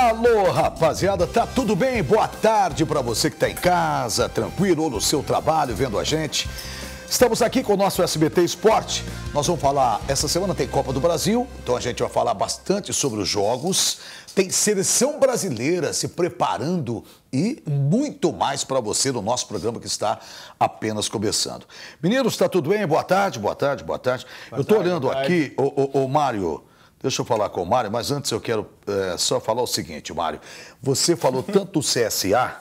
Alô, rapaziada, tá tudo bem? Boa tarde para você que tá em casa, tranquilo ou no seu trabalho vendo a gente. Estamos aqui com o nosso SBT Esporte. Nós vamos falar, essa semana tem Copa do Brasil, então a gente vai falar bastante sobre os jogos. Tem seleção brasileira se preparando e muito mais para você no nosso programa que está apenas começando. Meninos, está tudo bem? Boa tarde, boa tarde, boa tarde. Boa Eu estou olhando tarde. aqui, o, o, o Mário, Deixa eu falar com o Mário, mas antes eu quero é, só falar o seguinte, Mário. Você falou tanto o CSA,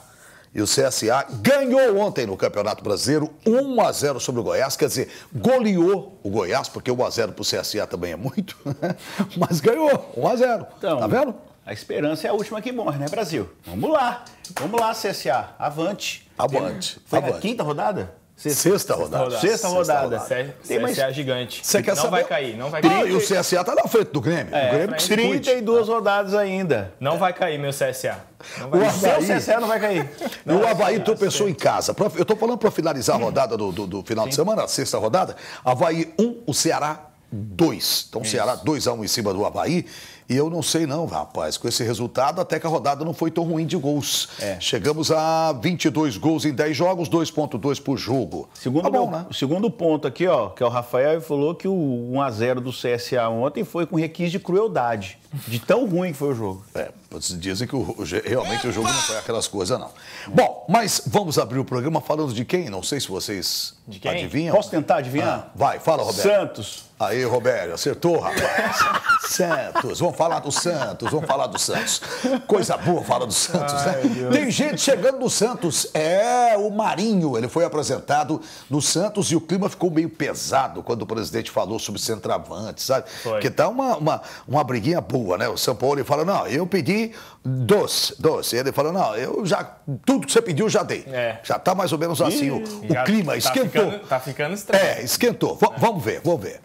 e o CSA ganhou ontem no Campeonato Brasileiro 1 a 0 sobre o Goiás, quer dizer, goleou o Goiás, porque 1 a 0 para o CSA também é muito, mas ganhou 1 a 0. Então, tá vendo? A esperança é a última que morre, né, Brasil? Vamos lá. Vamos lá, CSA. Avante. Avante. Foi avante. quinta rodada? Sexta, sexta rodada. rodada. Sexta rodada. CSA, é, Tem é mais... CSA gigante. Você quer não saber? vai cair, não vai cair. e o CSA está na frente do Grêmio. É, o Grêmio que 32 rodadas ainda. Não vai cair, meu CSA. o, Havaí... CSA não vai cair. e o Havaí tropeçou em casa. Eu estou falando para finalizar a rodada do, do, do final Sim. de semana, a sexta rodada. Havaí 1, um, o Ceará 2. Então, o Ceará 2 x 1 um em cima do Havaí. E eu não sei não, rapaz, com esse resultado até que a rodada não foi tão ruim de gols. É. Chegamos a 22 gols em 10 jogos, 2.2 por jogo. Segundo, tá bom, meu, né? O segundo ponto aqui, ó, que é o Rafael falou que o 1 a 0 do CSA ontem foi com requinte de crueldade. De tão ruim que foi o jogo. É, dizem que o, realmente Epa! o jogo não foi aquelas coisas, não. Bom, mas vamos abrir o programa falando de quem? Não sei se vocês de quem? adivinham. Posso tentar adivinhar? Ah, vai, fala, Roberto. Santos. Aí, Roberto, acertou, rapaz. Santos, vamos falar do Santos, vamos falar do Santos. Coisa boa falar do Santos, né? Ai, né? Deus. Tem gente chegando no Santos. É, o Marinho, ele foi apresentado no Santos e o clima ficou meio pesado quando o presidente falou sobre centroavante, sabe? Foi. Que tá uma, uma, uma briguinha boa rua, né? O São Paulo falou, não, eu pedi doce, E Ele falou, não, eu já, tudo que você pediu já dei. É. Já está mais ou menos assim, o, o clima tá esquentou. Ficando, tá ficando estranho. É, esquentou. V vamos ver, vamos ver.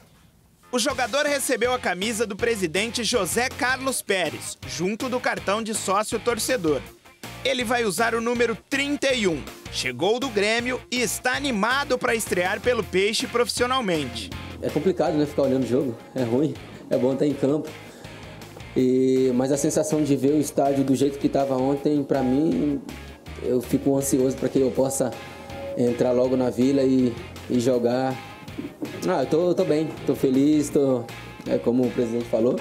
O jogador recebeu a camisa do presidente José Carlos Pérez, junto do cartão de sócio torcedor. Ele vai usar o número 31. Chegou do Grêmio e está animado para estrear pelo Peixe profissionalmente. É complicado, né? Ficar olhando o jogo. É ruim. É bom estar em campo. E, mas a sensação de ver o estádio do jeito que estava ontem, para mim, eu fico ansioso para que eu possa entrar logo na vila e, e jogar. Ah, eu tô, eu tô bem, tô feliz, tô, é, como o presidente falou.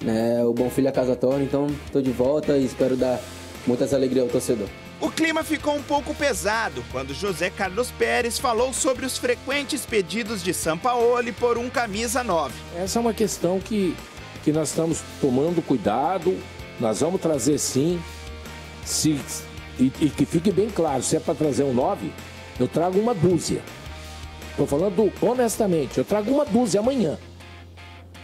né? o Bom Filho é a casa torna, então tô de volta e espero dar muitas alegrias ao torcedor. O clima ficou um pouco pesado quando José Carlos Pérez falou sobre os frequentes pedidos de Sampaoli por um camisa 9. Essa é uma questão que que nós estamos tomando cuidado, nós vamos trazer sim, se, e, e que fique bem claro, se é para trazer um 9, eu trago uma dúzia. Estou falando honestamente, eu trago uma dúzia amanhã.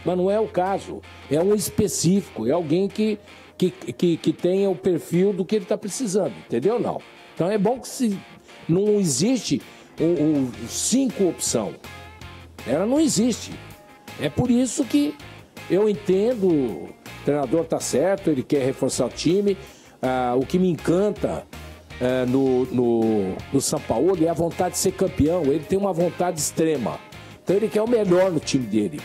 Mas não é o caso, é um específico, é alguém que, que, que, que tenha o perfil do que ele está precisando, entendeu? Não. Então é bom que se não existe o, um, um, cinco opção. Ela não existe. É por isso que eu entendo, o treinador tá certo, ele quer reforçar o time. Ah, o que me encanta é, no, no, no São Paulo é a vontade de ser campeão. Ele tem uma vontade extrema. Então ele quer o melhor no time dele.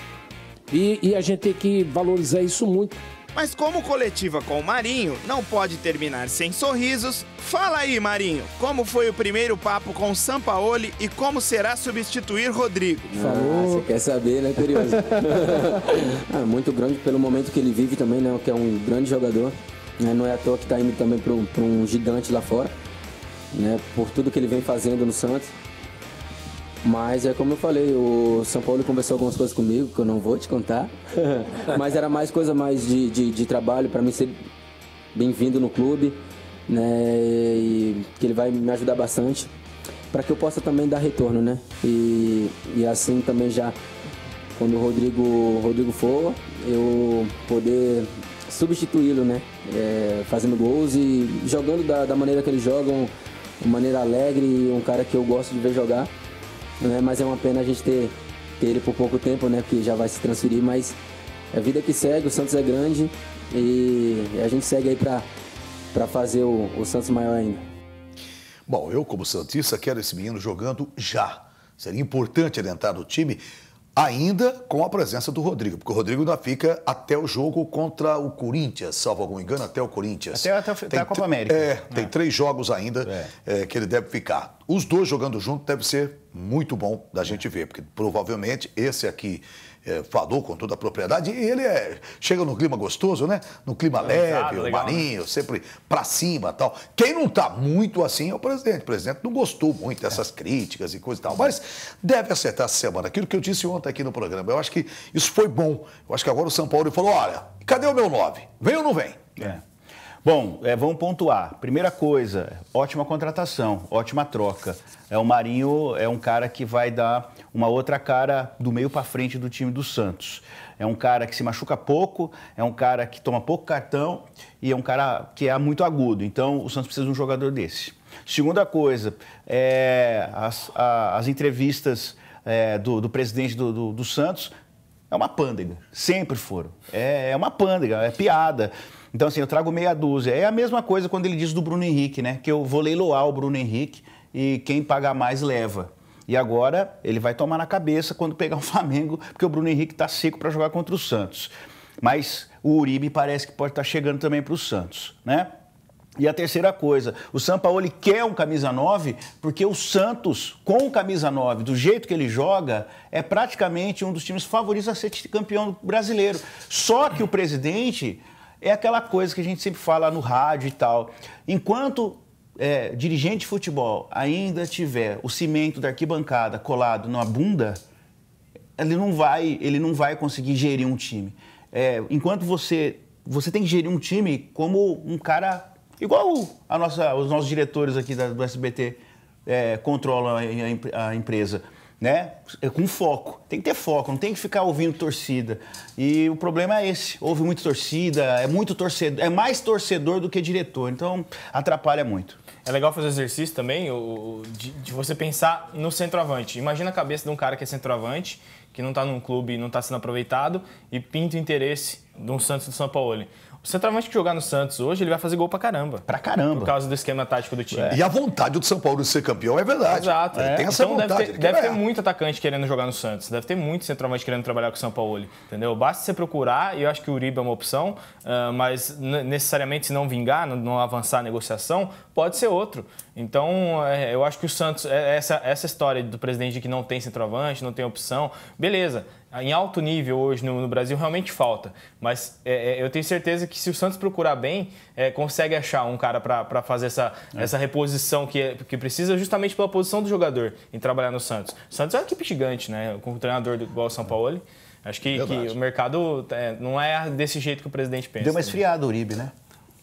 E, e a gente tem que valorizar isso muito. Mas como coletiva com o Marinho não pode terminar sem sorrisos, fala aí, Marinho, como foi o primeiro papo com o Sampaoli e como será substituir Rodrigo? Ah, você quer saber, né, curioso? ah, muito grande pelo momento que ele vive também, né, que é um grande jogador. Né, não é à toa que está indo também para um gigante lá fora, né, por tudo que ele vem fazendo no Santos. Mas é como eu falei, o São Paulo conversou algumas coisas comigo que eu não vou te contar. Mas era mais coisa mais de, de, de trabalho para mim ser bem-vindo no clube, né? E que ele vai me ajudar bastante para que eu possa também dar retorno, né? E, e assim também já quando o Rodrigo, Rodrigo for, eu poder substituí-lo, né? É, fazendo gols e jogando da, da maneira que eles jogam, de maneira alegre, um cara que eu gosto de ver jogar né? Mas é uma pena a gente ter, ter ele por pouco tempo, né? Porque já vai se transferir, mas é a vida que segue, o Santos é grande e a gente segue aí para fazer o, o Santos maior ainda. Bom, eu como Santista quero esse menino jogando já. Seria importante adentrar no time, Ainda com a presença do Rodrigo, porque o Rodrigo ainda fica até o jogo contra o Corinthians, salvo algum engano, até o Corinthians. Até, até, até a Copa América. É, tem é. três jogos ainda é. É, que ele deve ficar. Os dois jogando junto deve ser muito bom da gente ver, porque provavelmente esse aqui é, falou com toda a propriedade. E ele é, chega num clima gostoso, né? Num clima leve, legal, marinho, né? sempre para cima tal. Quem não está muito assim é o presidente. O presidente não gostou muito é. dessas críticas e coisa e tal. Mas deve acertar essa semana. Aquilo que eu disse ontem aqui no programa. Eu acho que isso foi bom. Eu acho que agora o São Paulo falou: olha, cadê o meu 9? Vem ou não vem? É. Bom, é, vamos pontuar. Primeira coisa, ótima contratação, ótima troca. É o Marinho é um cara que vai dar uma outra cara do meio para frente do time do Santos. É um cara que se machuca pouco, é um cara que toma pouco cartão e é um cara que é muito agudo. Então, o Santos precisa de um jogador desse. Segunda coisa, é, as, a, as entrevistas é, do, do, presidente do, do, do Santos é uma pândega. Sempre foram. É, é, uma pândega, é piada. Então, assim, eu trago meia dúzia. É a mesma coisa quando ele diz do Bruno Henrique, né? Que eu vou leiloar o Bruno Henrique e quem pagar mais leva. E agora ele vai tomar na cabeça quando pegar o Flamengo, porque o Bruno Henrique está seco para jogar contra o Santos. Mas o Uribe parece que pode estar tá chegando também para o Santos, né? E a terceira coisa, o Sampaoli quer um camisa 9, porque o Santos, com o camisa 9, do jeito que ele joga, é praticamente um dos times favoritos a ser campeão brasileiro. Só que o presidente é aquela coisa que a gente sempre fala no rádio e tal. Enquanto é, dirigente de futebol ainda tiver o cimento da arquibancada colado na bunda, ele não vai, ele não vai conseguir gerir um time. É, enquanto você, você tem que gerir um time como um cara igual a nossa, os nossos diretores aqui da, do SBT é, controlam a, a, a empresa né? É com foco. Tem que ter foco, não tem que ficar ouvindo torcida. E o problema é esse. Houve muita torcida, é muito torcedor, é mais torcedor do que diretor. Então atrapalha muito. É legal fazer exercício também, o, de, de, você pensar no centroavante. Imagina a cabeça de um cara que é centroavante, que não está num clube e não está sendo aproveitado, e pinta o interesse de um Santos do São Paulo. O centroavante que jogar no Santos hoje, ele vai fazer gol pra caramba. Pra caramba. Por causa do esquema tático do time. É. E a vontade do São Paulo de ser campeão é verdade. Exato. Ele é. tem essa então vontade. Deve ter, deve ter muito atacante querendo jogar no Santos. Deve ter muito centroavante querendo trabalhar com o São Paulo. Entendeu? Basta você procurar, e eu acho que o Uribe é uma opção, ah, mas necessariamente se não vingar, não avançar a negociação, pode ser outro. Então, é, eu acho que o Santos, é, essa, essa história do presidente de que não tem centroavante, não tem opção, beleza. Em alto nível hoje no, no Brasil realmente falta. Mas é, é eu tenho certeza que se o Santos procurar bem, é, consegue achar um cara para fazer essa, é. essa reposição que, que precisa, justamente pela posição do jogador em trabalhar no Santos. O Santos é uma equipe gigante, né? Com o treinador do, igual o São Paulo. Acho que, que o mercado não é desse jeito que o presidente pensa. Deu uma né? esfriada, Uribe, né?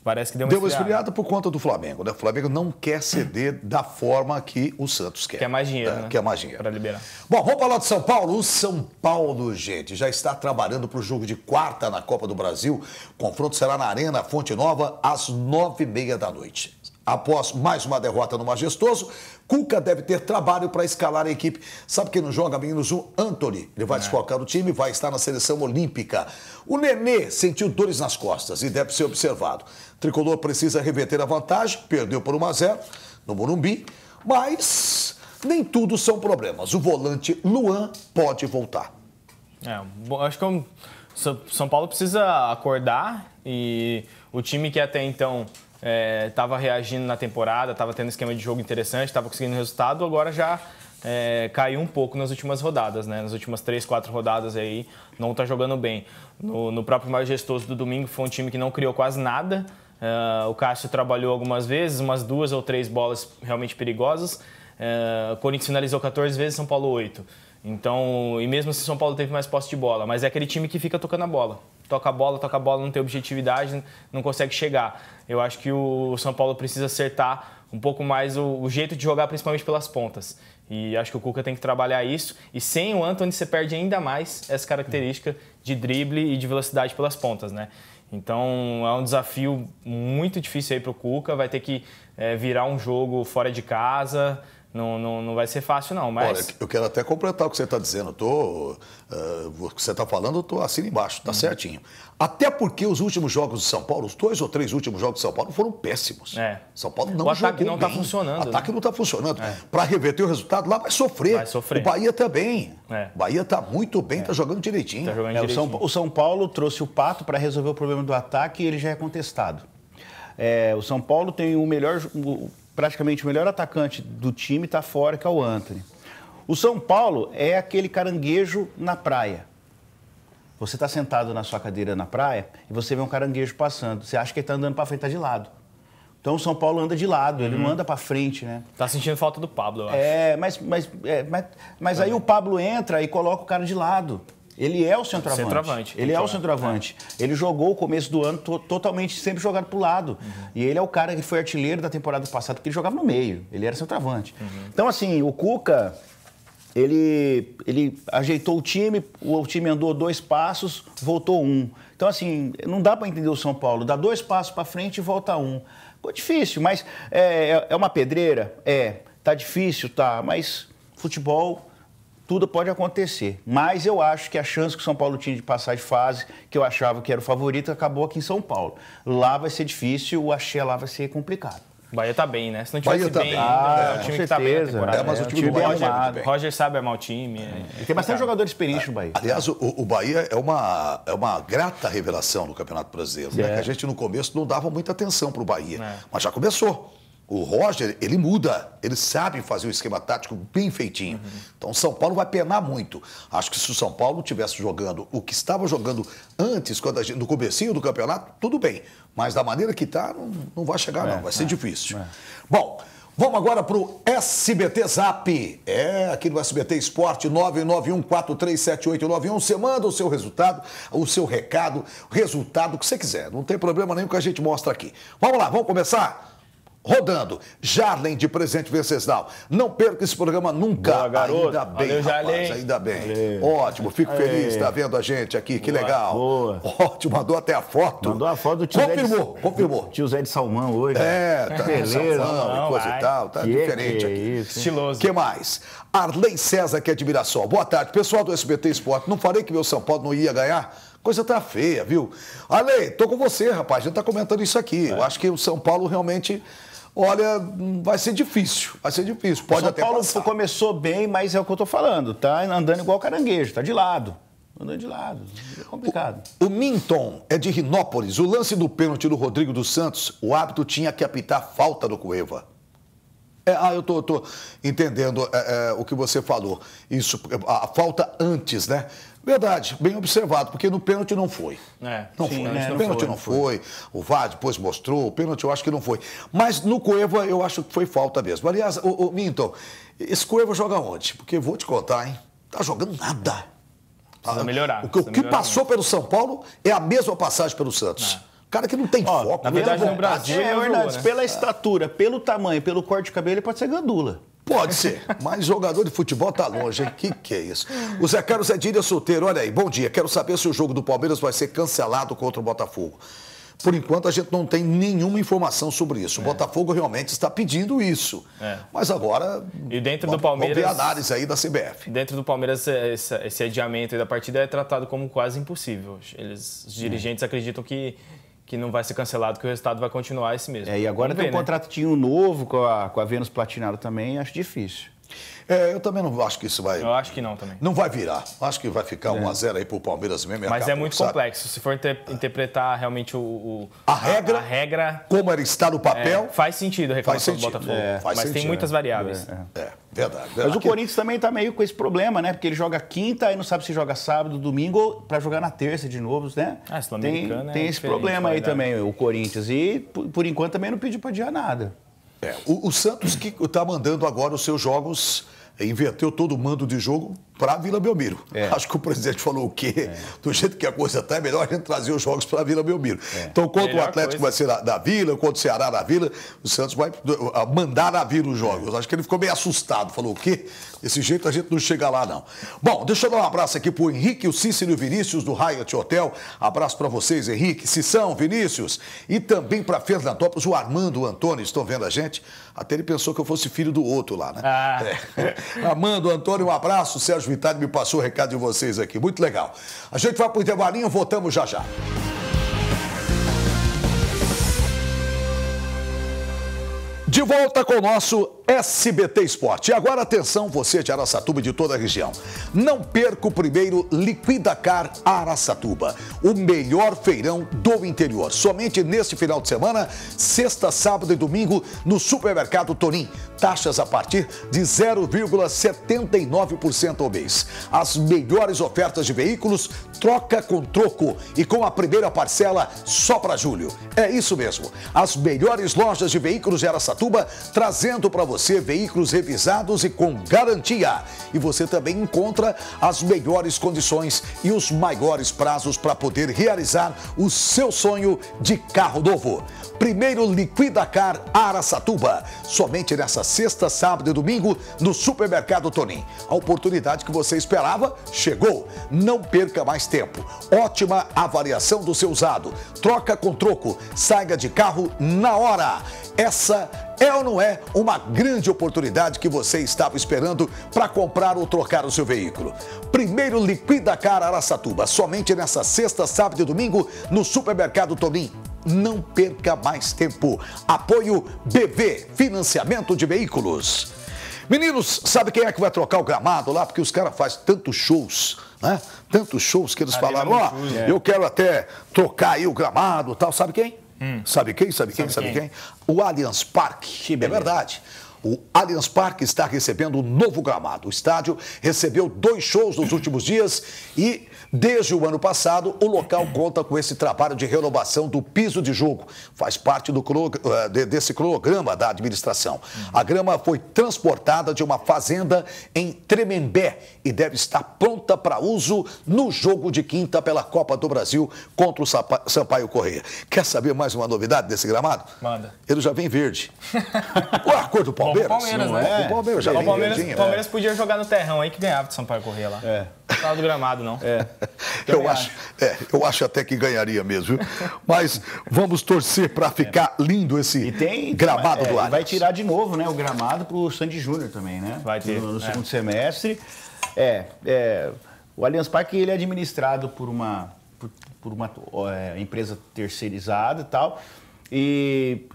Parece que deu uma, deu uma esfriada. por conta do Flamengo, né? O Flamengo não quer ceder da forma que o Santos quer. Quer é mais dinheiro, é, né? né? Quer é mais dinheiro. Para liberar. Bom, vamos falar do São Paulo. O São Paulo, gente, já está trabalhando para o jogo de quarta na Copa do Brasil. O confronto será na Arena Fonte Nova às nove e meia da noite. Após mais uma derrota no Majestoso, Cuca deve ter trabalho para escalar a equipe. Sabe quem não joga, meninos? O Anthony. Ele vai é. o time, vai estar na seleção olímpica. O Nenê sentiu dores nas costas e deve ser observado. O tricolor precisa reverter a vantagem, perdeu por 1 a 0 no Morumbi, mas nem tudo são problemas. O volante Luan pode voltar. É, acho que o é São Paulo precisa acordar e o time que é até então estava é, reagindo na temporada, estava tendo um esquema de jogo interessante, estava conseguindo resultado, agora já é, caiu um pouco nas últimas rodadas, né? Nas últimas três, quatro rodadas aí, não está jogando bem. No, no, próprio majestoso do domingo foi um time que não criou quase nada. Uh, o Cássio trabalhou algumas vezes, umas duas ou três bolas realmente perigosas. Uh, o Corinthians finalizou 14 vezes, São Paulo 8. Então, e mesmo se assim, São Paulo teve mais posse de bola, mas é aquele time que fica tocando a bola. Toca a bola, toca a bola, não tem objetividade, não consegue chegar. Eu acho que o São Paulo precisa acertar um pouco mais o, o jeito de jogar, principalmente pelas pontas. E acho que o Cuca tem que trabalhar isso. E sem o Anthony, você perde ainda mais essa característica de drible e de velocidade pelas pontas, né? Então é um desafio muito difícil aí para o Cuca. Vai ter que é, virar um jogo fora de casa, não, não, não vai ser fácil, não. Mas... Olha, eu quero até completar o que você está dizendo. Eu tô, uh, o que você está falando, eu estou assim embaixo, está uhum. certinho. Até porque os últimos jogos de São Paulo, os dois ou três últimos jogos de São Paulo foram péssimos. É. São Paulo não o ataque não está funcionando. O ataque né? não está funcionando. É. Para reverter o resultado, lá vai sofrer. Vai sofrer. O Bahia também. Tá é. O Bahia está muito bem, está é. jogando direitinho. Tá jogando direitinho. É, o, São, o São Paulo trouxe o Pato para resolver o problema do ataque e ele já é contestado. É, o São Paulo tem o melhor, praticamente o melhor atacante do time está fora, que é o Anthony. O São Paulo é aquele caranguejo na praia. Você está sentado na sua cadeira na praia e você vê um caranguejo passando. Você acha que ele está andando para frente, está de lado. Então o São Paulo anda de lado, ele não uhum. anda para frente, né? Tá sentindo falta do Pablo, eu é, acho. É, mas, mas, é, mas, mas aí o Pablo entra e coloca o cara de lado. Ele é o centroavante. centroavante ele é o centroavante. É. Ele jogou o começo do ano to totalmente sempre jogado para o lado. Uhum. E ele é o cara que foi artilheiro da temporada passada, porque ele jogava no meio. Ele era centroavante. Uhum. Então, assim, o Cuca, ele, ele ajeitou o time, o time andou dois passos, voltou um. Então, assim, não dá para entender o São Paulo. Dá dois passos para frente e volta um. Ficou difícil, mas é, é, é uma pedreira? É. Tá difícil? Tá. Mas futebol tudo pode acontecer. Mas eu acho que a chance que o São Paulo tinha de passar de fase, que eu achava que era o favorito, acabou aqui em São Paulo. Lá vai ser difícil, o axé lá vai ser complicado. Bahia tá bem, né? Se não tivesse Bahia tá bem, bem. Né? Ah, é um time que tá bem na É, mas o é, tá time, é, o time do Roger, é Roger sabe é mau time. É. Tem bastante jogador experiente no Bahia. Aliás, o, o, Bahia é uma, é uma grata revelação no Campeonato Brasileiro, né? É. Que a gente no começo não dava muita atenção pro Bahia, é. mas já começou. O Roger, ele muda, ele sabe fazer o um esquema tático bem feitinho. Uhum. Então o São Paulo vai penar muito. Acho que se o São Paulo tivesse jogando o que estava jogando antes, quando gente, no comecinho do campeonato, tudo bem. Mas da maneira que está, não, não, vai chegar é, não, vai ser é, difícil. É. Bom, vamos agora para o SBT Zap. É, aqui no SBT Esporte, 991437891. Você manda o seu resultado, o seu recado, o resultado que você quiser. Não tem problema nenhum que a gente mostra aqui. Vamos lá, vamos começar? rodando. Jarlen de Presidente Venceslau. Não perca esse programa nunca. Boa, garoto. Ainda bem, Valeu, rapaz, Jarlene. ainda bem. Valeu. Ótimo, fico Aê. feliz de estar vendo a gente aqui, que boa, legal. Boa. Ótimo, mandou até a foto. Mandou a foto do tio Confirmou, Zé de... confirmou. Tio Zé de Salmão hoje. É, tá Beleza, salmão não, e coisa e tal, tá que diferente que é aqui. Isso, Estiloso. que mais? Arley César, que é de Mirassol. Boa tarde, pessoal do SBT Esporte. Não falei que meu São Paulo não ia ganhar? coisa tá feia, viu? Ale, tô com você, rapaz. A gente tá comentando isso aqui. É. Eu acho que o São Paulo realmente olha, vai ser difícil, vai ser difícil. Pode São até Paulo passar. começou bem, mas é o que eu estou falando, tá andando igual caranguejo, tá de lado. Andando de lado, é complicado. O, o Minton é de Rinópolis. O lance do pênalti do Rodrigo dos Santos, o árbitro tinha que apitar falta do Cueva. É, ah, eu tô, tô entendendo é, é, o que você falou. Isso, a, a falta antes, né? Verdade, bem observado, porque no pênalti não foi. É, não sim, foi. Né? No pênalti não foi, O VAR depois mostrou, o pênalti eu acho que não foi. Mas no Cueva eu acho que foi falta mesmo. Aliás, o, o Minton, esse Cueva joga onde? Porque vou te contar, hein? Tá jogando nada. Precisa ah, melhorar. O que, o que melhorar passou muito. pelo São Paulo é a mesma passagem pelo Santos. É cara que não tem Ó, foco. Na verdade, no Brasil, é, é, Hernandes, né? pela estatura, pelo tamanho, pelo corte de cabelo, ele pode ser gandula. Pode ser, mas jogador de futebol tá longe, hein? Que que é isso? O Zé Carlos é solteiro, olha aí, bom dia. Quero saber se o jogo do Palmeiras vai ser cancelado contra o Botafogo. Por enquanto, a gente não tem nenhuma informação sobre isso. O é. Botafogo realmente está pedindo isso. É. Mas agora. E dentro vamos, do Palmeiras. Vamos ver a análise aí da CBF. Dentro do Palmeiras, é, esse, esse adiamento da partida é tratado como quase impossível. Eles, os é. dirigentes acreditam que que não vai ser cancelado, que o resultado vai continuar esse mesmo. É, e agora Vamos tem ver, um né? contratinho novo com a, com a Vênus Platinado também, acho difícil. É, eu também não acho que isso vai. Eu acho que não também. Não vai virar. Acho que vai ficar 1x0 é. aí pro Palmeiras mesmo. É mas é muito sabe? complexo. Se for inter interpretar realmente o, o a, regra, a, a, regra, Como ela está no papel. É, faz sentido a reclamação do Botafogo. É, faz mas sentido, tem muitas variáveis. É, verdade, verdade, Mas o Corinthians também tá meio com esse problema, né? Porque ele joga quinta e não sabe se joga sábado, domingo ou pra jogar na terça de novo, né? Ah, tem, tem esse problema aí também, o Corinthians. E por, por enquanto também não pediu pra adiar nada. É, o, o Santos que está mandando agora os seus jogos, inverteu todo o mando de jogo para Vila Belmiro. É. Acho que o presidente falou o quê? É. Do jeito que a coisa está, é melhor a gente trazer os jogos para Vila Belmiro. É. Então, quanto o Atlético coisa. vai ser na, na, Vila, quanto o Ceará na Vila, o Santos vai mandar na Vila os jogos. É. Acho que ele ficou meio assustado. Falou o quê? Desse jeito a gente não chega lá, não. Bom, deixa eu dar um abraço aqui para o Henrique, o Cícero e o Vinícius do Hyatt Hotel. Abraço para vocês, Henrique, Cissão, Vinícius. E também para Fernandópolis, o Armando o Antônio, estão vendo a gente? Até ele pensou que eu fosse filho do outro lá, né? Ah. É. Armando, Antônio, um abraço. Sérgio atividade, me passou o recado de vocês aqui. Muito legal. A gente vai para o intervalinho, voltamos já já. De volta com o nosso SBT Esporte. E agora atenção você de Araçatuba e de toda a região. Não perca o primeiro Liquidacar Araçatuba, o melhor feirão do interior. Somente neste final de semana, sexta, sábado e domingo, no supermercado Tonim taxas a partir de 0,79% ao mês. As melhores ofertas de veículos, troca com troco e com a primeira parcela só para julho. É isso mesmo. As melhores lojas de veículos de Aracatuba trazendo para você veículos revisados e com garantia. E você também encontra as melhores condições e os maiores prazos para poder realizar o seu sonho de carro novo. Primeiro Liquida Car Aracatuba. Somente nessa sexta, sábado e domingo no Supermercado Tonim. A oportunidade que você esperava chegou. Não perca mais tempo. Ótima avaliação do seu usado. Troca com troco. Saia de carro na hora. Essa é ou não é uma grande oportunidade que você estava esperando para comprar ou trocar o seu veículo? Primeiro Liquida Car Araçatuba, somente nessa sexta, sábado e domingo no Supermercado Tonim. Não perca mais tempo. Apoio BV, financiamento de veículos. Meninos, sabe quem é que vai trocar o gramado lá? Porque os caras fazem tantos shows, né? Tantos shows que eles falaram, ó, oh, eu quero até trocar aí o gramado tal. Sabe quem? Hum. Sabe quem? Sabe quem? Sabe, quem? quem? O Allianz Parque. É verdade. O Allianz Parque está recebendo um novo gramado. O estádio recebeu dois shows nos últimos dias e Desde o ano passado, o local conta com esse trabalho de renovação do piso de jogo. Faz parte do eh, desse cronograma da administração. A grama foi transportada de uma fazenda em Tremembé e deve estar pronta para uso no jogo de quinta pela Copa do Brasil contra o Sampaio Correia. Quer saber mais uma novidade desse gramado? Manda. Ele já vem verde. Ou a cor do Palmeiras? Bom, Palmeiras, né? É. O Palmeiras já o Palmeiras, verdinho, é. Palmeiras é. podia jogar no terrão aí que ganhava do Sampaio Correia lá. É final do gramado, não. É. Eu, acho, é, eu acho até que ganharia mesmo, Mas vamos torcer para ficar é. lindo esse tem, gramado do é, Allianz. Vai tirar de novo né, o gramado para o Sandy Júnior também, né? Vai ter. No, no é. segundo semestre. É, é, o Allianz Parque ele é administrado por uma, por, por uma é, empresa terceirizada e tal. E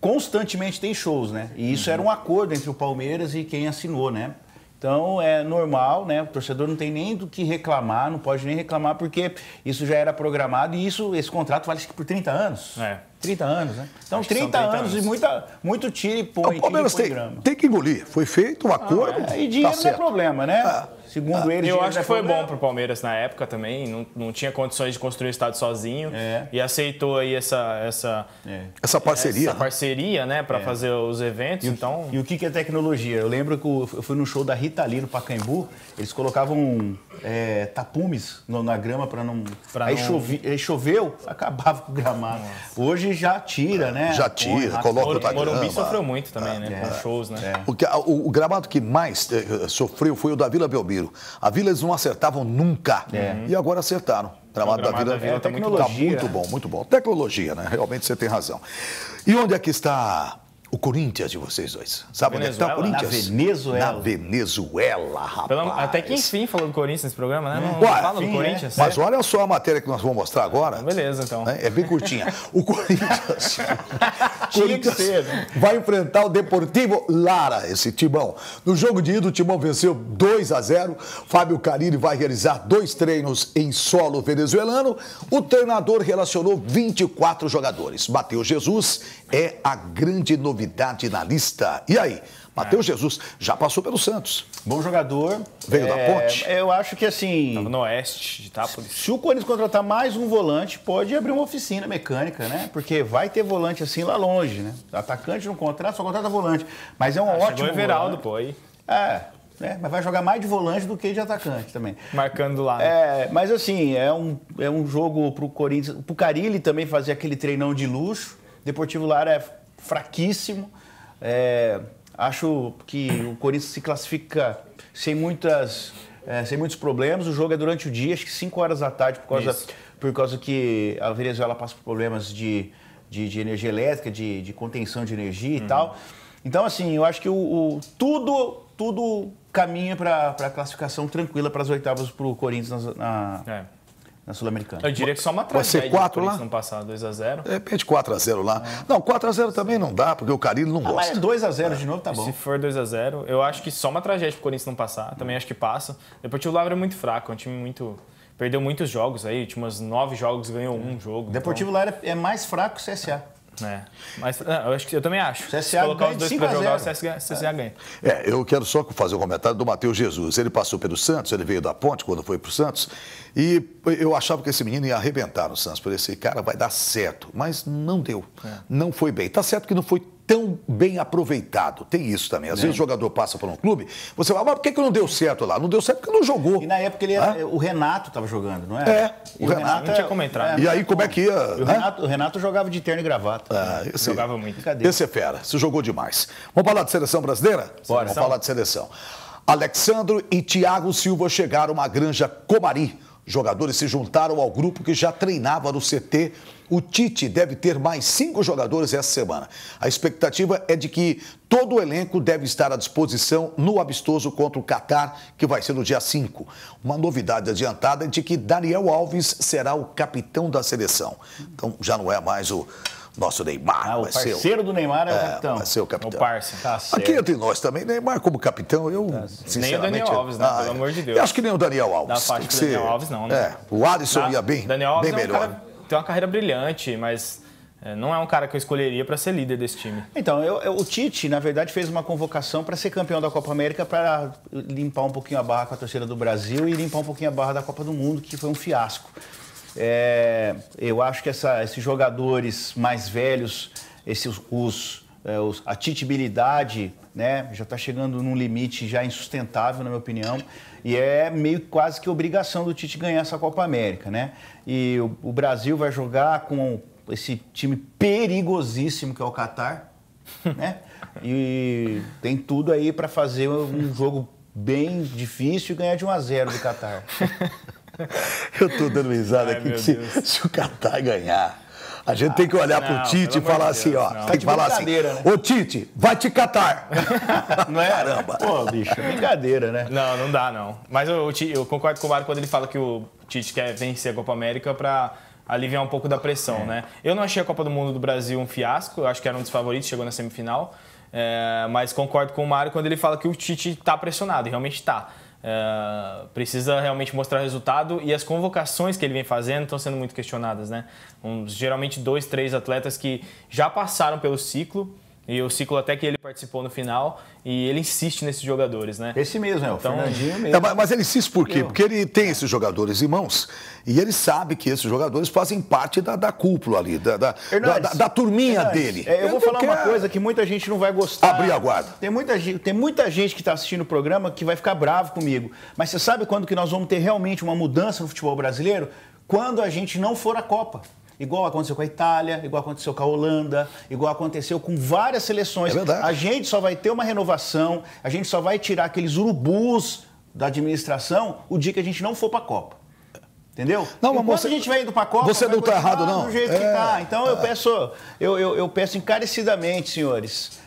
constantemente tem shows, né? E isso uhum. era um acordo entre o Palmeiras e quem assinou, né? Então é normal, né? O torcedor não tem nem do que reclamar, não pode nem reclamar, porque isso já era programado e isso, esse contrato vale por 30 anos. É. 30 anos, né? Então, 30, 30, anos, e muita, muito tiro e põe. O Palmeiras tem, tem, que engolir. Foi feito o um ah, acordo. Ah, é. E dinheiro tá não é problema, né? Ah. Segundo ah, eles, eu acho é que foi problema. bom pro Palmeiras na época também. Não, não tinha condições de construir o estádio sozinho é. e aceitou aí essa essa é. essa parceria, essa né? parceria, né, para é. fazer os eventos. E o, então e o que é tecnologia? Eu lembro que eu fui no show da Rita Lee no Pacaembu. Eles colocavam é, tapumes na grama para não. Pra aí, não... Chove, aí, Choveu, acabava com o gramado. Nossa. Hoje já tira, né? Já tira, Pô, coloca outra grama. Morumbi sofreu muito também, ah, né, é. com shows, né? O, que, o, o gramado que mais eh, eh, sofreu foi o da Vila Belmiro. A Vila eles não acertavam nunca. É. E agora acertaram. O gramado, o gramado da Vila, está muito, tá muito bom, muito bom. Tecnologia, né? Realmente você tem razão. E onde é que está o Corinthians de vocês dois. Sabe onde é que tá o Corinthians? Na Venezuela. Na Venezuela, rapaz. Pelo, até que enfim falou do Corinthians nesse programa, né? Hum. Não, Ué, não fala do Corinthians. É. Mas olha só a matéria que nós vamos mostrar agora. Então, beleza, então. É, é, bem curtinha. O Corinthians, Corinthians ser, né? vai enfrentar o Deportivo Lara, esse Timão. No jogo de ida, o Timão venceu 2 a 0. Fábio Carille vai realizar dois treinos em solo venezuelano. O treinador relacionou 24 jogadores. Bateu Jesus é a grande novidade novidade na lista. E aí? Matheus é. Jesus já passou pelo Santos. Bom jogador. Veio é, da ponte. Eu acho que assim. Tava no oeste de Itápolis. Se o Corinthians contratar mais um volante, pode abrir uma oficina mecânica, né? Porque vai ter volante assim lá longe, né? Atacante não contrata, só contrata volante. Mas é um ah, ótimo. O Everaldo, volante. pô, aí. É. Né? Mas vai jogar mais de volante do que de atacante também. Marcando lá. Né? É, mas assim, é um, é um jogo pro Corinthians. Pro Carilli também fazer aquele treinão de luxo. Deportivo Lara é fraquíssimo. É, acho que o Corinthians se classifica sem, muitas, é, sem muitos problemas. O jogo é durante o dia, acho que 5 horas da tarde, por causa, por causa que a Venezuela passa por problemas de, de, de energia elétrica, de, de, contenção de energia e uhum. tal. Então, assim, eu acho que o, o tudo, tudo caminha para a classificação tranquila para as oitavas para o Corinthians na, na... É na Sul-Americana. Eu diria que só uma tragédia. Vai ser 4 é, lá? Não passar 2 a 0. De repente 4 a 0 lá. É. Não, 4 a 0 também não dá, porque o Carilho não ah, gosta. Mas é 2 a 0 é. de novo, tá bom. Se for 2 a 0, eu acho que só uma tragédia pro Corinthians não passar. Também acho que passa. O Deportivo Lavra é muito fraco, é um time muito perdeu muitos jogos aí, tinha umas 9 jogos, ganhou um jogo. Deportivo então... é mais fraco que o CSA. É. Mas ah, eu, acho que, eu também acho. CSA Se colocar os dois para jogar, o CSA, é. ganha. É, eu quero só fazer um comentário do Matheus Jesus. Ele passou pelo Santos, ele veio da ponte quando foi para o Santos. E eu achava que esse menino ia arrebentar no Santos. Falei, esse cara vai dar certo. Mas não deu. É. Não foi bem. Tá certo que não foi tão bem aproveitado. Tem isso também. Às é. vezes o jogador passa por um clube, você fala, mas por que, que não deu certo lá? Não deu certo porque não jogou. E na época ele era, o Renato estava jogando, não era? É. é. O, Renato, Renato, não tinha é- como entrar. É, né? e aí como é que ia? O Renato, o Renato jogava de terno e gravata. Ah, esse, jogava muito. Esse é fera, se jogou demais. Vamos falar de seleção brasileira? Bora. Vamos falar de seleção. Alexandro e Thiago Silva chegaram à Granja Comari Jogadores se juntaram ao grupo que já treinava no CT. O Tite deve ter mais cinco jogadores essa semana. A expectativa é de que todo o elenco deve estar à disposição no amistoso contra o Catar, que vai ser no dia 5. Uma novidade adiantada é de que Daniel Alves será o capitão da seleção. Então já não é mais o nosso Neymar. Ah, o parceiro ser, do Neymar é, o é, capitão. Vai ser o capitão. O parceiro, tá certo. Aqui entre nós também, Neymar como capitão, eu tá sinceramente... Nem o Daniel Alves, né? Ah, Pelo amor de Deus. Eu acho que nem o Daniel Alves. Da do Daniel Alves, não, né? É, o Alisson ia bem, Daniel Alves bem é um melhor. Cara, tem uma carreira brilhante, mas é, não é um cara que eu escolheria para ser líder desse time. Então, eu, eu, o Tite, na verdade, fez uma convocação para ser campeão da Copa América para limpar um pouquinho a barra com a torcida do Brasil e limpar um pouquinho a barra da Copa do Mundo, que foi um fiasco. É, eu acho que essa, esses jogadores mais velhos, esses, os, é, os, a titibilidade né, já está chegando num limite já insustentável, na minha opinião. E é meio quase que obrigação do Tite ganhar essa Copa América. Né? E o, o Brasil vai jogar com esse time perigosíssimo que é o Qatar, né? E tem tudo aí para fazer um jogo bem difícil e ganhar de 1 a 0 do Qatar. Eu estou dando risada Ai, aqui que se, se, o Catar ganhar, a gente ah, tem que olhar não, pro Tite e falar assim, Deus, assim, ó. Não. Tem que falar assim, né? ô Tite, vai te catar. não é? Caramba. Pô, bicho, é brincadeira, né? Não, não dá, não. Mas eu, eu concordo com o Mário quando ele fala que o Tite quer vencer a Copa América para aliviar um pouco da pressão, é. né? Eu não achei a Copa do Mundo do Brasil um fiasco, eu acho que era um dos favoritos, chegou na semifinal. É, mas concordo com o Mário quando ele fala que o Tite está pressionado, realmente está. Ah, precisa realmente mostrar resultado e as convocações que ele vem fazendo estão sendo muito questionadas, né? Um, geralmente dois, três atletas que já passaram pelo ciclo e o ciclo até que ele participou no final e ele insiste nesses jogadores, né? Esse mesmo, é o então, Fernandinho é, mesmo. É, mas ele insiste por quê? Eu. Porque ele tem esses jogadores em mãos e ele sabe que esses jogadores fazem parte da, da cúpula ali, da, da, Hernandes, da, da, turminha Hernandes, dele. É, eu, eu, vou falar quero. uma coisa que muita gente não vai gostar. Abrir a guarda. Tem muita, tem muita gente que está assistindo o programa que vai ficar bravo comigo. Mas você sabe quando que nós vamos ter realmente uma mudança no futebol brasileiro? Quando a gente não for à Copa. Igual aconteceu com a Itália, igual aconteceu com a Holanda, igual aconteceu com várias seleções. É verdade. A gente só vai ter uma renovação, a gente só vai tirar aqueles urubus da administração o dia que a gente não for para a Copa. Entendeu? Não, Enquanto você, a gente vai indo para a Copa, você não está errado, não. Do jeito é, que tá. Então é. eu peço, eu, eu, eu peço encarecidamente, senhores,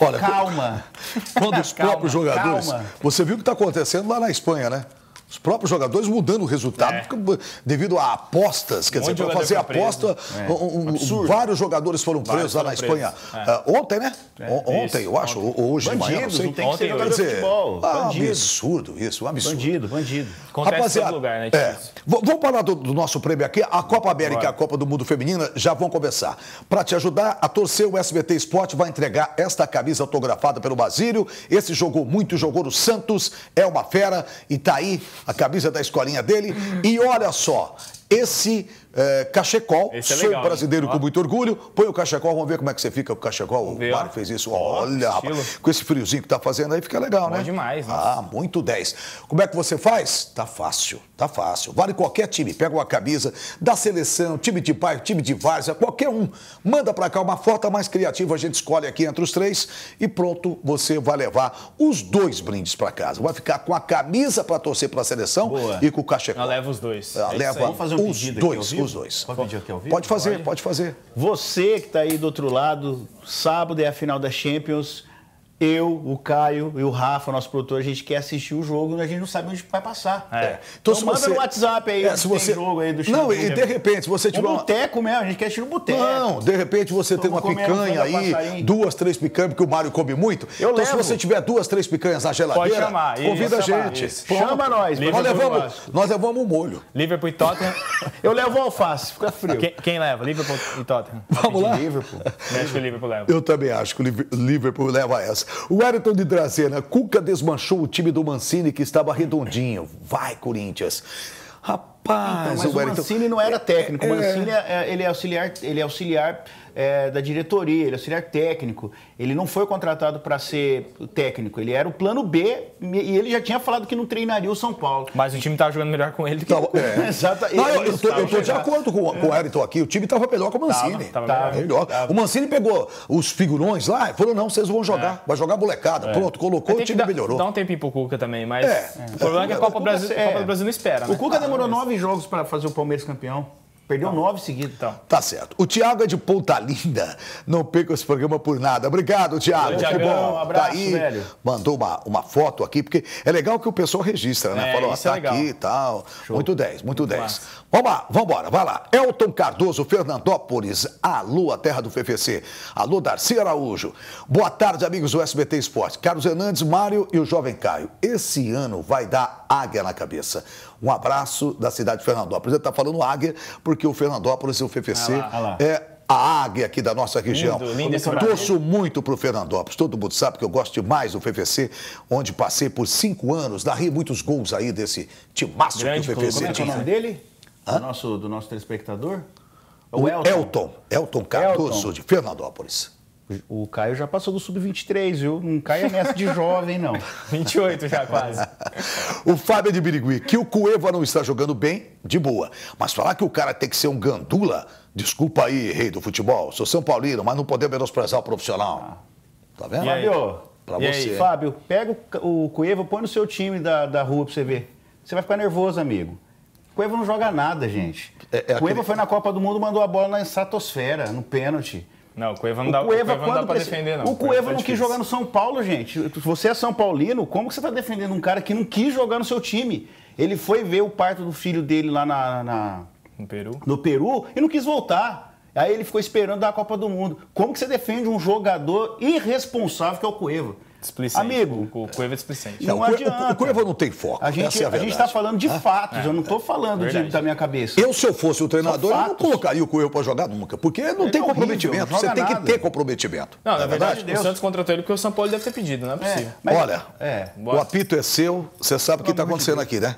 Olha, calma. Quando os calma, próprios jogadores. Calma. Você viu o que está acontecendo lá na Espanha, né? Os próprios jogadores mudando o resultado é. devido a apostas. Quer um dizer, para fazer aposta, é. um, vários jogadores foram vários presos lá na Espanha. Uh, ontem, né? É, ontem, eu acho, ontem. hoje Bandidos, de manhã. Não, sei. tem que ser dizer, futebol. Ah, absurdo isso, um absurdo. Bandido, bandido. Acontece Rapaziada, lugar, né? É, vamos falar do, do, nosso prêmio aqui. A Copa América e a Copa do Mundo Feminina já vão começar. Para te ajudar a torcer, o SBT Esporte vai entregar esta camisa autografada pelo Basílio. Esse jogou muito, jogou no Santos, é uma fera e tá aí a camisa da escolinha dele. E olha só, esse é, cachecol. Esse é legal, Sou brasileiro hein? com muito orgulho. Põe o cachecol, vamos ver como é que você fica com o cachecol. Vamos o ver, Mário fez isso. Olha, com esse friozinho que tá fazendo aí, fica legal, Bom né? demais. né? Ah, muito 10. Como é que você faz? Tá fácil, tá fácil. Vale qualquer time. Pega uma camisa da seleção, time de bairro, time de várzea, qualquer um. Manda para cá uma foto mais criativa, a gente escolhe aqui entre os três e pronto, você vai levar os dois brindes para casa. Vai ficar com a camisa para torcer para a seleção Boa. e com o cachecol. Eu levo os dois. Ah, é leva os dois os dois. Pode pedir aqui ao vivo? Pode fazer, pode, pode fazer. Você que está aí do outro lado, sábado é a final da Champions eu, o Caio e o Rafa, nosso produtor, a gente quer assistir o jogo, a gente não sabe onde vai passar. É. é. Então, então se manda você... no WhatsApp aí, é, se você... jogo aí do Não, e de repente, se você tiver... Um boteco uma... mesmo, a gente quer assistir um boteco. Não, de repente você Todo tem uma picanha aí, duas, três picanhas, porque o Mário come muito. Eu então levo. se você tiver duas, três picanhas na geladeira, Pode chamar. convida Isso, a gente. Isso. Chama nós. Nós levamos, nós levamos o molho. Liverpool e Tottenham. eu levo alface, fica frio. Quem, quem leva? Liverpool e Tottenham. Vamos lá? Liverpool. Eu acho que o Liverpool leva. Eu também acho que o Liverpool leva essa. O Ayrton de Drazena, Cuca desmanchou o time do Mancini que estava redondinho. Vai, Corinthians. Rapaz, então, mas o, o Mancini não era é, técnico. O é. Mancini é, é... ele é auxiliar, ele é auxiliar é, da diretoria, ele é auxiliar técnico. Ele não foi contratado para ser técnico, ele era o plano B e ele já tinha falado que não treinaria o São Paulo. Mas o time estava jogando melhor com ele do que é. Exato. Não, eu, eu, tô, eu tô de acordo com, com o Everton aqui, o time estava melhor com o Mancini. Tava, tava melhor. O Mancini pegou os figurões lá e falou: não, vocês vão jogar, é. vai jogar molecada. É. Pronto, colocou, o time melhorou. Dá um tempinho pro Cuca também, mas é. o problema é que a Copa, é. Brasil, é. Copa do Brasil não espera. O né? Cuca tá, demorou nove jogos para fazer o Palmeiras campeão. Perdeu tá. nove seguidos, então. Tá certo. O Thiago é de Ponta Linda. Não perca esse programa por nada. Obrigado, Thiago. Oi, que bom. Um tá abraço, tá aí. Velho. Mandou uma, uma foto aqui, porque é legal que o pessoal registra, né? É, Falou, ó, é tá é aqui e tal. Show. Muito 10, muito 10. Vamos lá, vamos embora. Vai lá. Elton Cardoso, Fernandópolis. Alô, a terra do FFC. Alô, Darcy Araújo. Boa tarde, amigos do SBT Esporte. Carlos Hernandes, Mário e o jovem Caio. Esse ano vai dar águia na cabeça. Um abraço da cidade de Fernandópolis. Ele está falando águia, porque o Fernandópolis e o FFC ah lá, ah lá. é a águia aqui da nossa região. Lindo, lindo Torço muito para o Fernandópolis. Todo mundo sabe que eu gosto demais do FFC, onde passei por cinco anos. Darri muitos gols aí desse timaço máximo que o FFC clube. tinha. Como é, é o nome dele? Hã? Do nosso, do nosso telespectador? O, o Elton. Elton. Elton Cardoso, Elton. de Fernandópolis. O Caio já passou do sub-23, viu? Não caia nessa de jovem, não. 28 já, quase. o Fábio de Birigui, que o Cueva não está jogando bem, de boa. Mas falar que o cara tem que ser um gandula, desculpa aí, rei do futebol. Sou São Paulino, mas não podemos menosprezar o profissional. Ah. Tá vendo? Fábio, pra e você. Aí? Fábio, pega o Cueva, põe no seu time da, da rua pra você ver. Você vai ficar nervoso, amigo. Cueva não joga nada, gente. É, é Cueva aquele... foi na Copa do Mundo, mandou a bola na estratosfera, no pênalti. Não, o Cueva não o dá, o Cueva não pra defender, não. O Cueva, não quis jogar no São Paulo, gente. Você é São Paulino, como que você está defendendo um cara que não quis jogar no seu time? Ele foi ver o parto do filho dele lá na, na... No Peru. No Peru e não quis voltar. Aí ele ficou esperando a Copa do Mundo. Como que você defende um jogador irresponsável que é o Cueva? Displicente. Amigo. O, o Cueva é displicente. Não, não adianta. O, o Cueva não tem foco. A gente é está falando de fatos, é, eu não estou é. falando de, da minha cabeça. Eu, se eu fosse o treinador, eu não colocaria o Cueva para jogar nunca, porque não ele tem é comprometimento. Horrível, Você tem que ter comprometimento. Não, na é verdade, o Santos contratou ele porque o São Paulo deve ter pedido, não é possível. Olha, o apito é seu, você sabe o que está acontecendo aqui, né?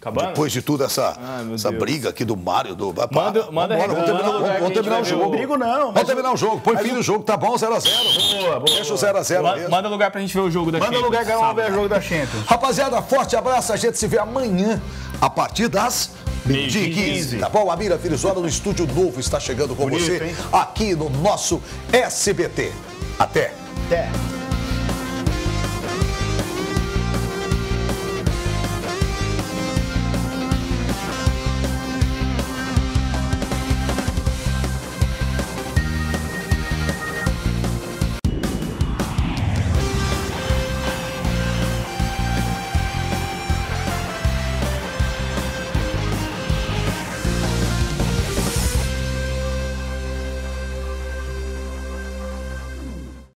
Cabana? Depois de tudo essa, Ai, essa briga aqui do Mário, do. Pá, manda manda bora, vamos terminar, né? vamos, vamos terminar o jogo. O... Brigo não. Vamos terminar o jogo. Põe fim no jogo, tá bom? 0x0. Deixa o 0x0. Manda lugar pra gente ver o jogo da manda Champions. Manda lugar pra ver o jogo da Champions. Rapaziada, forte abraço. A gente se vê amanhã, a partir das. Meio-dia 15. Tá bom? A Mira Filizona no Estúdio Novo está chegando com Bonito, você hein? aqui no nosso SBT. Até. Até.